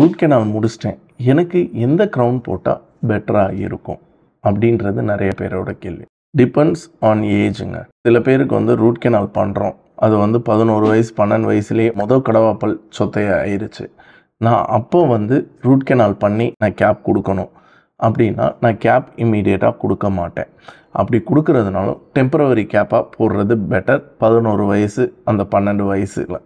root canal முடிச்சிட்டேன் எனக்கு எந்த க்ரௌன் போட்டால் பெட்டராக இருக்கும் அப்படின்றது நிறைய பேரோட கேள்வி டிபெண்ட்ஸ் ஆன் ஏஜுங்க சில பேருக்கு வந்து ரூட் கெனால் பண்ணுறோம் அது வந்து பதினோரு வயசு பன்னெண்டு வயசுலேயே மொதல் கடவாப்பல் சொத்தையாயிருச்சு நான் அப்போ வந்து ரூட் கெனால் பண்ணி நான் கேப் கொடுக்கணும் அப்படின்னா நான் கேப் இம்மிடியேட்டாக கொடுக்க மாட்டேன் அப்படி கொடுக்கறதுனாலும் டெம்பரவரி கேப்பாக போடுறது பெட்டர் பதினோரு வயசு அந்த பன்னெண்டு வயசில்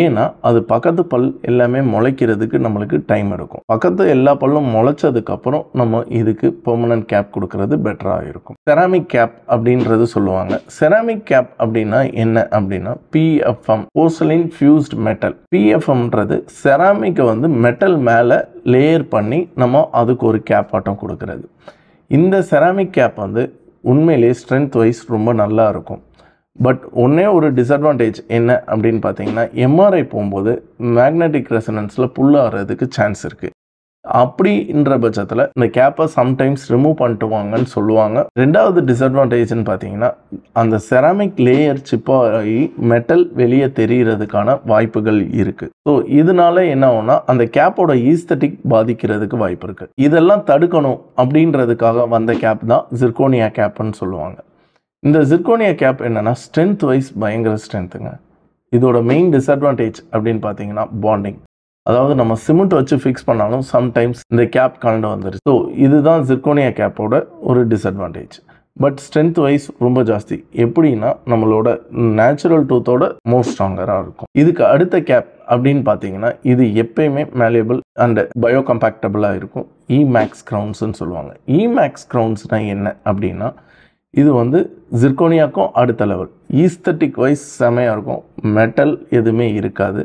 ஏன்னா அது பக்கத்து பல் எல்லாமே முளைக்கிறதுக்கு நம்மளுக்கு டைம் எடுக்கும் பக்கத்து எல்லா பல்லும் முளைச்சதுக்கப்புறம் நம்ம இதுக்கு பெர்மனன்ட் கேப் கொடுக்கறது பெட்டராக இருக்கும் செராமிக் கேப் அப்படின்றது சொல்லுவாங்க செராமிக் கேப் அப்படின்னா என்ன அப்படின்னா பிஎஃப்எம் போர்சலின் ஃபியூஸ்ட் மெட்டல் பிஎஃப்எம்ன்றது செராமிக்கை வந்து மெட்டல் மேலே லேயர் பண்ணி நம்ம அதுக்கு ஒரு கேப் ஆட்டம் கொடுக்கறது இந்த செராமிக் கேப் வந்து உண்மையிலேயே ஸ்ட்ரென்த் வைஸ் ரொம்ப நல்லா இருக்கும் பட் ஒன்றே ஒரு டிஸ்அட்வான்டேஜ் என்ன அப்படின்னு பார்த்தீங்கன்னா எம்ஆர்ஐ போகும்போது மேக்னெட்டிக் ரெசனன்ஸில் புல் ஆகிறதுக்கு சான்ஸ் இருக்குது அப்படின்ற பட்சத்தில் இந்த கேப்பை சம்டைம்ஸ் ரிமூவ் பண்ணிட்டுவாங்கன்னு சொல்லுவாங்க ரெண்டாவது டிஸ்அட்வான்டேஜ்னு பார்த்தீங்கன்னா அந்த செராமிக் லேயர் சிப்பாகி மெட்டல் வெளியே தெரிகிறதுக்கான வாய்ப்புகள் இருக்குது ஸோ இதனால என்ன ஆகும்னா அந்த கேப்போட ஈஸ்தட்டிக் பாதிக்கிறதுக்கு வாய்ப்பு இருக்குது இதெல்லாம் தடுக்கணும் அப்படின்றதுக்காக வந்த கேப் தான் ஜிர்கோனியா கேப்னு சொல்லுவாங்க இந்த ஜிர்கோனியா கேப் என்னென்னா ஸ்ட்ரென்த் வைஸ் பயங்கர ஸ்ட்ரென்த்துங்க இதோட மெயின் டிஸ்அட்வான்டேஜ் அப்படின்னு பார்த்தீங்கன்னா பாண்டிங் அதாவது நம்ம சிமெண்ட் வச்சு ஃபிக்ஸ் பண்ணாலும் சம்டைம்ஸ் இந்த கேப் கலண்டு வந்துடுச்சு ஸோ இதுதான் ஜிர்கோனியா கேப்போட ஒரு டிஸ்அட்வான்டேஜ் பட் ஸ்ட்ரென்த் வைஸ் ரொம்ப ஜாஸ்தி எப்படின்னா நம்மளோட நேச்சுரல் டூத்தோட மோர் ஸ்ட்ராங்கராக இருக்கும் இதுக்கு அடுத்த கேப் அப்படின்னு பார்த்தீங்கன்னா இது எப்பயுமே மேலேபிள் அண்ட் பயோ கம்பேக்டபுளாக இருக்கும் இ மேக்ஸ் க்ரௌண்ட்ஸ்னு சொல்லுவாங்க இ மேக்ஸ் க்ரௌன்ஸ்னால் என்ன அப்படின்னா இது வந்து ஜிர்கோனியாக்கும் அடுத்த லெவல் ஈஸ்தட்டிக் வைஸ் செமையாக இருக்கும் மெட்டல் எதுவுமே இருக்காது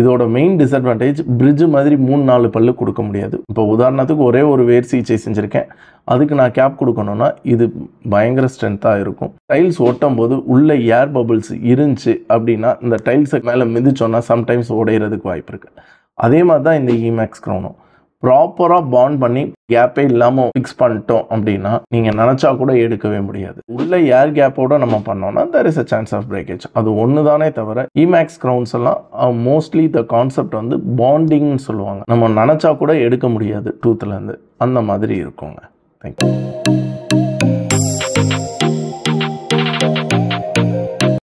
இதோட மெயின் டிஸ்அட்வான்டேஜ் பிரிட்ஜு மாதிரி மூணு நாலு பல்லு கொடுக்க முடியாது இப்போ உதாரணத்துக்கு ஒரே ஒரு வேர் சிகிச்சை செஞ்சுருக்கேன் அதுக்கு நான் கேப் கொடுக்கணும்னா இது பயங்கர ஸ்ட்ரென்த்தாக இருக்கும் டைல்ஸ் ஒட்டும் போது உள்ளே ஏர் பபுள்ஸ் இருந்துச்சு அப்படின்னா இந்த டைல்ஸுக்கு மேலே மிதிச்சோன்னா சம்டைம்ஸ் உடையிறதுக்கு வாய்ப்பு இருக்குது அதே மாதிரி தான் இந்த இமேக்ஸ் க்ரௌனும் ப்ராப்பராக பாண்ட் பண்ணி கேப்பே இல்லாமல் ஃபிக்ஸ் பண்ணிட்டோம் அப்படின்னா நீங்கள் நினச்சா கூட எடுக்கவே முடியாது உள்ளே ஏர் கேப்போடு நம்ம பண்ணோம்னா there is a chance of breakage அது ஒன்று தானே தவிர இமேக்ஸ் க்ரௌண்ட்ஸ் எல்லாம் மோஸ்ட்லி த கான்செப்ட் வந்து பாண்டிங்னு சொல்லுவாங்க நம்ம நினச்சா கூட எடுக்க முடியாது டூத்துலேருந்து அந்த மாதிரி இருக்குங்க தேங்க்யூ